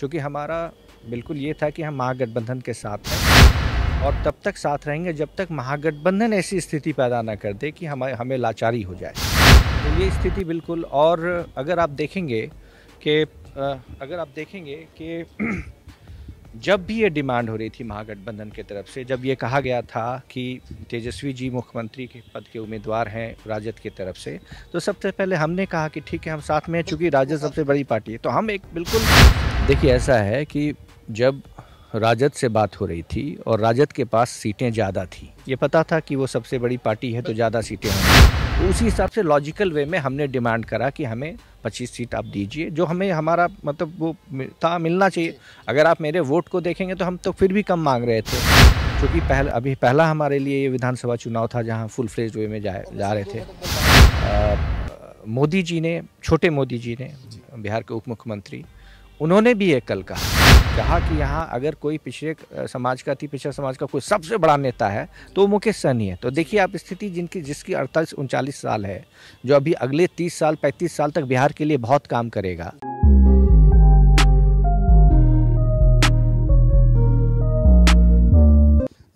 चूँकि हमारा बिल्कुल ये था कि हम महागठबंधन के साथ हैं और तब तक साथ रहेंगे जब तक महागठबंधन ऐसी स्थिति पैदा ना कर दे कि हमें हमें लाचारी हो जाए तो ये स्थिति बिल्कुल और अगर आप देखेंगे कि अगर आप देखेंगे कि जब भी ये डिमांड हो रही थी महागठबंधन के तरफ से जब ये कहा गया था कि तेजस्वी जी मुख्यमंत्री के पद के उम्मीदवार हैं राजद की तरफ से तो सबसे पहले हमने कहा कि ठीक है हम साथ में हैं चूँकि राजद सबसे बड़ी पार्टी है तो हम एक बिल्कुल देखिए ऐसा है कि जब राजद से बात हो रही थी और राजद के पास सीटें ज़्यादा थी ये पता था कि वो सबसे बड़ी पार्टी है तो ज़्यादा सीटें होंगी उसी हिसाब से लॉजिकल वे में हमने डिमांड करा कि हमें 25 सीट आप दीजिए जो हमें हमारा मतलब वो था मिलना चाहिए अगर आप मेरे वोट को देखेंगे तो हम तो फिर भी कम मांग रहे थे क्योंकि पहल, अभी पहला हमारे लिए ये विधानसभा चुनाव था जहाँ फुल फ्लेज वे में जाए जा रहे थे मोदी जी ने छोटे मोदी जी ने बिहार के उप मुख्यमंत्री उन्होंने भी एक कल कहा कहा कि यहाँ अगर कोई पिछड़े समाज का थी पिछड़ा समाज का कोई सबसे बड़ा नेता है तो मुकेश सहनी है तो देखिए आप स्थिति जिनकी जिसकी अड़तालीस उनचालीस साल है जो अभी अगले तीस साल पैंतीस साल तक बिहार के लिए बहुत काम करेगा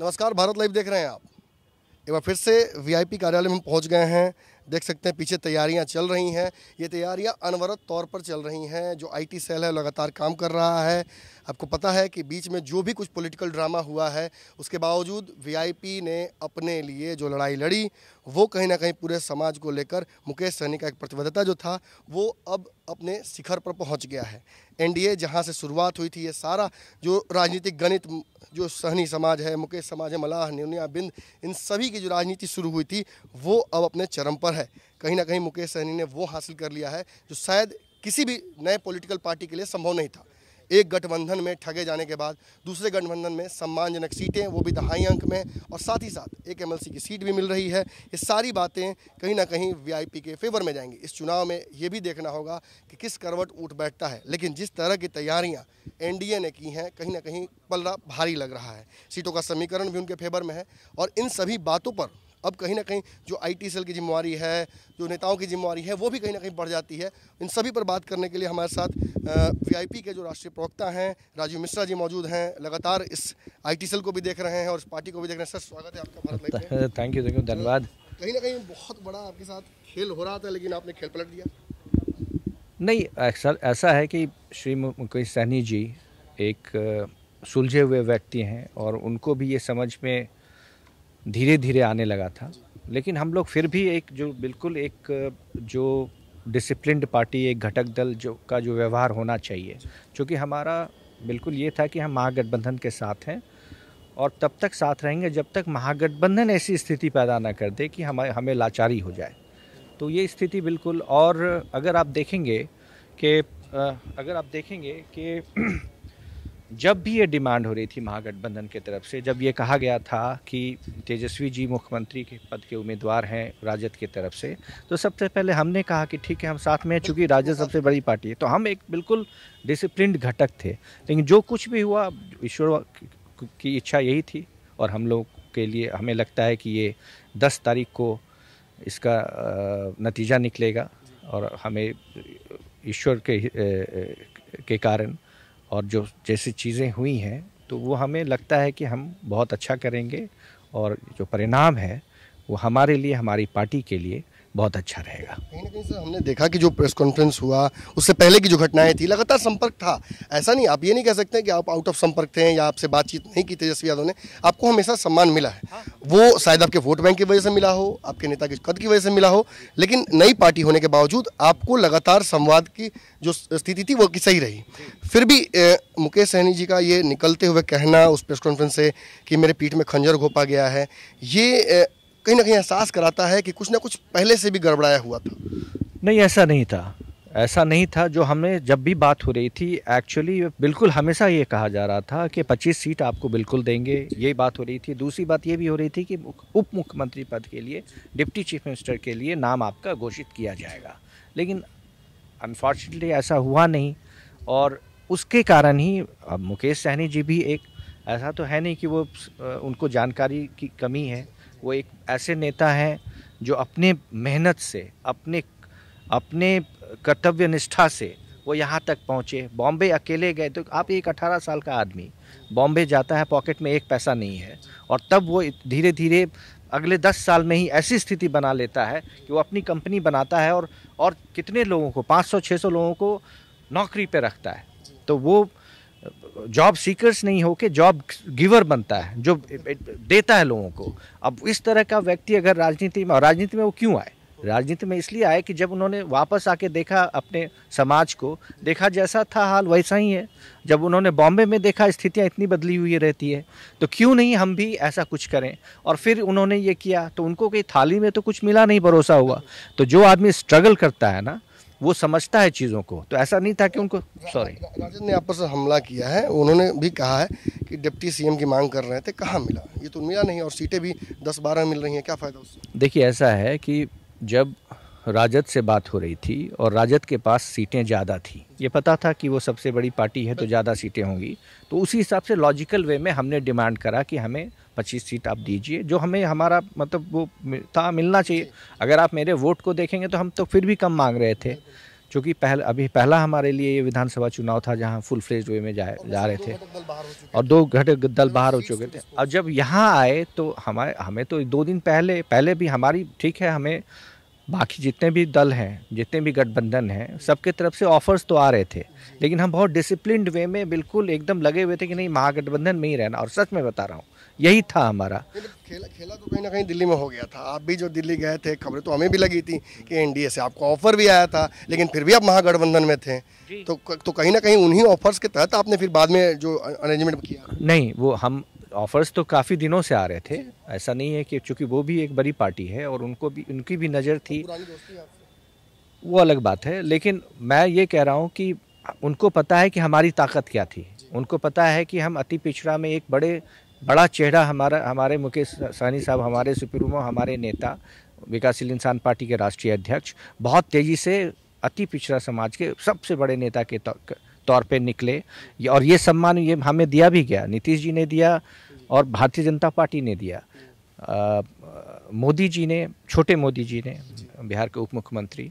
नमस्कार भारत लाइव देख रहे हैं आप एक बार फिर से वीआईपी कार्यालय में पहुंच गए हैं देख सकते हैं पीछे तैयारियां चल रही हैं ये तैयारियां अनवरत तौर पर चल रही हैं जो आईटी सेल है लगातार काम कर रहा है आपको पता है कि बीच में जो भी कुछ पॉलिटिकल ड्रामा हुआ है उसके बावजूद वीआईपी ने अपने लिए जो लड़ाई लड़ी वो कहीं ना कहीं पूरे समाज को लेकर मुकेश सहनी का एक प्रतिबद्धता जो था वो अब अपने शिखर पर पहुंच गया है एनडीए जहां से शुरुआत हुई थी ये सारा जो राजनीतिक गणित जो सहनी समाज है मुकेश समाज है मलाह न्यूनिया बिंद इन सभी की जो राजनीति शुरू हुई थी वो अब अपने चरम पर है कहीं ना कहीं मुकेश सहनी ने वो हासिल कर लिया है जो शायद किसी भी नए पॉलिटिकल पार्टी के लिए संभव नहीं था एक गठबंधन में ठगे जाने के बाद दूसरे गठबंधन में सम्मानजनक सीटें वो भी दहाई अंक में और साथ ही साथ एक एमएलसी की सीट भी मिल रही है ये सारी बातें कहीं ना कहीं वीआईपी के फेवर में जाएंगी इस चुनाव में ये भी देखना होगा कि किस करवट उठ बैठता है लेकिन जिस तरह की तैयारियाँ एन ने की हैं कहीं ना कहीं पलरा भारी लग रहा है सीटों का समीकरण भी उनके फेवर में है और इन सभी बातों पर अब कहीं ना कहीं जो आईटी सेल की जिम्मेवारी है जो नेताओं की जिम्मेवारी है वो भी कहीं ना कहीं बढ़ जाती है इन सभी पर बात करने के लिए हमारे साथ वीआईपी के जो राष्ट्रीय प्रवक्ता हैं राजीव मिश्रा जी मौजूद हैं लगातार इस आईटी सेल को भी देख रहे हैं और इस पार्टी को भी देख रहे हैं सर स्वागत है आपका Bharat thank you thank you धन्यवाद कहीं ना कहीं बहुत बड़ा आपके साथ खेल हो रहा था लेकिन आपने खेल पलट दिया नहीं सर ऐसा है कि श्री मुकेश सहनी जी एक सुलझे हुए व्यक्ति हैं और उनको भी ये समझ में धीरे धीरे आने लगा था लेकिन हम लोग फिर भी एक जो बिल्कुल एक जो डिसिप्लिनड पार्टी एक घटक दल जो का जो व्यवहार होना चाहिए क्योंकि हमारा बिल्कुल ये था कि हम महागठबंधन के साथ हैं और तब तक साथ रहेंगे जब तक महागठबंधन ऐसी स्थिति पैदा ना कर दे कि हम हमें लाचारी हो जाए तो ये स्थिति बिल्कुल और अगर आप देखेंगे कि अगर आप देखेंगे कि जब भी ये डिमांड हो रही थी महागठबंधन के तरफ से जब ये कहा गया था कि तेजस्वी जी मुख्यमंत्री के पद के उम्मीदवार हैं राजद की तरफ से तो सबसे पहले हमने कहा कि ठीक है हम साथ में चूँकि राजद सबसे बड़ी पार्टी है तो हम एक बिल्कुल डिसिप्लिन घटक थे लेकिन जो कुछ भी हुआ ईश्वर की इच्छा यही थी और हम लोग के लिए हमें लगता है कि ये दस तारीख को इसका नतीजा निकलेगा और हमें ईश्वर के के कारण और जो जैसी चीज़ें हुई हैं तो वो हमें लगता है कि हम बहुत अच्छा करेंगे और जो परिणाम है वो हमारे लिए हमारी पार्टी के लिए बहुत अच्छा रहेगा कहीं ना कहीं सर हमने देखा कि जो प्रेस कॉन्फ्रेंस हुआ उससे पहले की जो घटनाएं थी लगातार संपर्क था ऐसा नहीं आप ये नहीं कह सकते कि आप आउट ऑफ संपर्क थे या आपसे बातचीत नहीं की तेजस्वी यादव ने आपको हमेशा सम्मान मिला है हाँ। वो शायद आपके वोट बैंक की वजह से मिला हो आपके नेता के कद की वजह से मिला हो लेकिन नई पार्टी होने के बावजूद आपको लगातार संवाद की जो स्थिति थी वो सही रही फिर भी मुकेश सहनी जी का ये निकलते हुए कहना उस प्रेस कॉन्फ्रेंस से कि मेरे पीठ में खंजर घोपा गया है ये कहीं ना कहीं एहसास कराता है कि कुछ ना कुछ पहले से भी गड़बड़ाया हुआ था नहीं ऐसा नहीं था ऐसा नहीं था जो हमें जब भी बात हो रही थी एक्चुअली बिल्कुल हमेशा ये कहा जा रहा था कि 25 सीट आपको बिल्कुल देंगे ये बात हो रही थी दूसरी बात ये भी हो रही थी कि उप मुख्यमंत्री पद के लिए डिप्टी चीफ मिनिस्टर के लिए नाम आपका घोषित किया जाएगा लेकिन अनफॉर्चुनेटली ऐसा हुआ नहीं और उसके कारण ही मुकेश सहनी जी भी एक ऐसा तो है नहीं कि वो उनको जानकारी की कमी है वो एक ऐसे नेता हैं जो अपने मेहनत से अपने अपने कर्तव्य निष्ठा से वो यहाँ तक पहुँचे बॉम्बे अकेले गए तो आप एक अठारह साल का आदमी बॉम्बे जाता है पॉकेट में एक पैसा नहीं है और तब वो धीरे धीरे अगले दस साल में ही ऐसी स्थिति बना लेता है कि वो अपनी कंपनी बनाता है और और कितने लोगों को 500-600 लोगों को नौकरी पे रखता है तो वो जॉब सीकर्स नहीं होके जॉब गिवर बनता है जो देता है लोगों को अब इस तरह का व्यक्ति अगर राजनीति में और राजनीति में वो क्यों आए राजनीति में इसलिए आए कि जब उन्होंने वापस आके देखा अपने समाज को देखा जैसा था हाल वैसा ही है जब उन्होंने बॉम्बे में देखा स्थितियाँ इतनी बदली हुई रहती है तो क्यों नहीं हम भी ऐसा कुछ करें और फिर उन्होंने ये किया तो उनको कहीं थाली में तो कुछ मिला नहीं भरोसा हुआ तो जो आदमी स्ट्रगल करता है ना वो समझता है चीज़ों को तो ऐसा नहीं था कि उनको सॉरी राजद ने आप पर हमला किया है उन्होंने भी कहा है कि डिप्टी सीएम की मांग कर रहे थे कहाँ मिला ये तो मिला नहीं और सीटें भी दस बारह मिल रही हैं क्या फ़ायदा उससे देखिए ऐसा है कि जब राजद से बात हो रही थी और राजद के पास सीटें ज़्यादा थी ये पता था कि वो सबसे बड़ी पार्टी है तो ज़्यादा सीटें होंगी तो उसी हिसाब से लॉजिकल वे में हमने डिमांड करा कि हमें पच्चीस सीट आप दीजिए जो हमें हमारा मतलब वो था मिलना चाहिए अगर आप मेरे वोट को देखेंगे तो हम तो फिर भी कम मांग रहे थे चूँकि पहले अभी पहला हमारे लिए ये विधानसभा चुनाव था जहाँ फुल फ्लेज वे में जा जा रहे थे और दो घटक दल बाहर हो चुके थे और जब यहाँ आए तो हमारे हमें तो दो दिन पहले पहले भी हमारी ठीक है हमें बाकी जितने भी दल हैं जितने भी गठबंधन हैं सबके तरफ से ऑफर्स तो आ रहे थे लेकिन हम बहुत डिसिप्लिन वे में बिल्कुल एकदम लगे हुए थे कि नहीं महागठबंधन में ही रहना और सच में बता रहा हूँ यही था हमारा खेला खेला तो कहीं ना कहीं दिल्ली में हो गया था आप भी जो दिल्ली गए थे खबरें तो हमें भी लगी थी कि एनडीए से आपको ऑफर भी आया था लेकिन फिर भी आप महागठबंधन में थे तो तो कहीं ना कहीं उन्हीं ऑफर्स के तहत आपने फिर बाद में जो अरेंजमेंट किया नहीं वो हम ऑफर्स तो काफ़ी दिनों से आ रहे थे ऐसा नहीं है कि चूँकि वो भी एक बड़ी पार्टी है और उनको भी उनकी भी नज़र थी वो अलग बात है लेकिन मैं ये कह रहा हूँ कि उनको पता है कि हमारी ताकत क्या थी उनको पता है कि हम अति पिछड़ा में एक बड़े बड़ा चेहरा हमारा हमारे मुकेश सहनी साहब हमारे सुप्रीमो हमारे नेता विकासशील इंसान पार्टी के राष्ट्रीय अध्यक्ष बहुत तेज़ी से अति पिछड़ा समाज के सबसे बड़े नेता के तौर पर निकले और ये सम्मान ये हमें दिया भी गया नीतीश जी ने दिया और भारतीय जनता पार्टी ने दिया मोदी जी ने छोटे मोदी जी ने बिहार के उप मुख्यमंत्री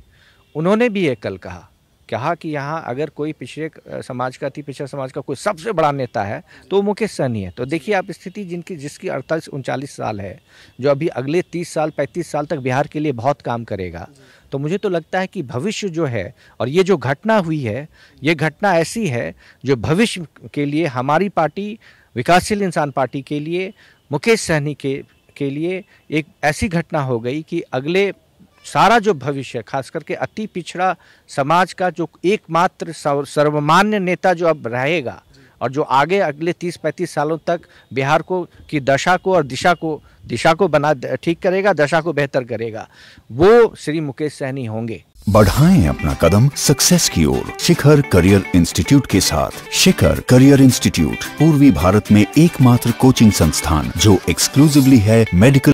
उन्होंने भी ये कल कहा कहा कि यहाँ अगर कोई पिछड़े समाज का थी पिछड़ा समाज का कोई सबसे बड़ा नेता है तो मुकेश सहनी है तो देखिए आप स्थिति जिनकी जिसकी अड़तालीस उनचालीस साल है जो अभी अगले तीस साल पैंतीस साल तक बिहार के लिए बहुत काम करेगा तो मुझे तो लगता है कि भविष्य जो है और ये जो घटना हुई है ये घटना ऐसी है जो भविष्य के लिए हमारी पार्टी विकासशील इंसान पार्टी के लिए मुकेश सहनी के के लिए एक ऐसी घटना हो गई कि अगले सारा जो भविष्य खास करके अति पिछड़ा समाज का जो एकमात्र सर्वमान्य नेता जो अब रहेगा और जो आगे अगले 30-35 सालों तक बिहार को की दशा को और दिशा को दिशा को बना ठीक करेगा दशा को बेहतर करेगा वो श्री मुकेश सहनी होंगे बढ़ाएं अपना कदम सक्सेस की ओर शिखर करियर इंस्टीट्यूट के साथ शिखर करियर इंस्टीट्यूट पूर्वी भारत में एकमात्र कोचिंग संस्थान जो एक्सक्लूसिवली है मेडिकल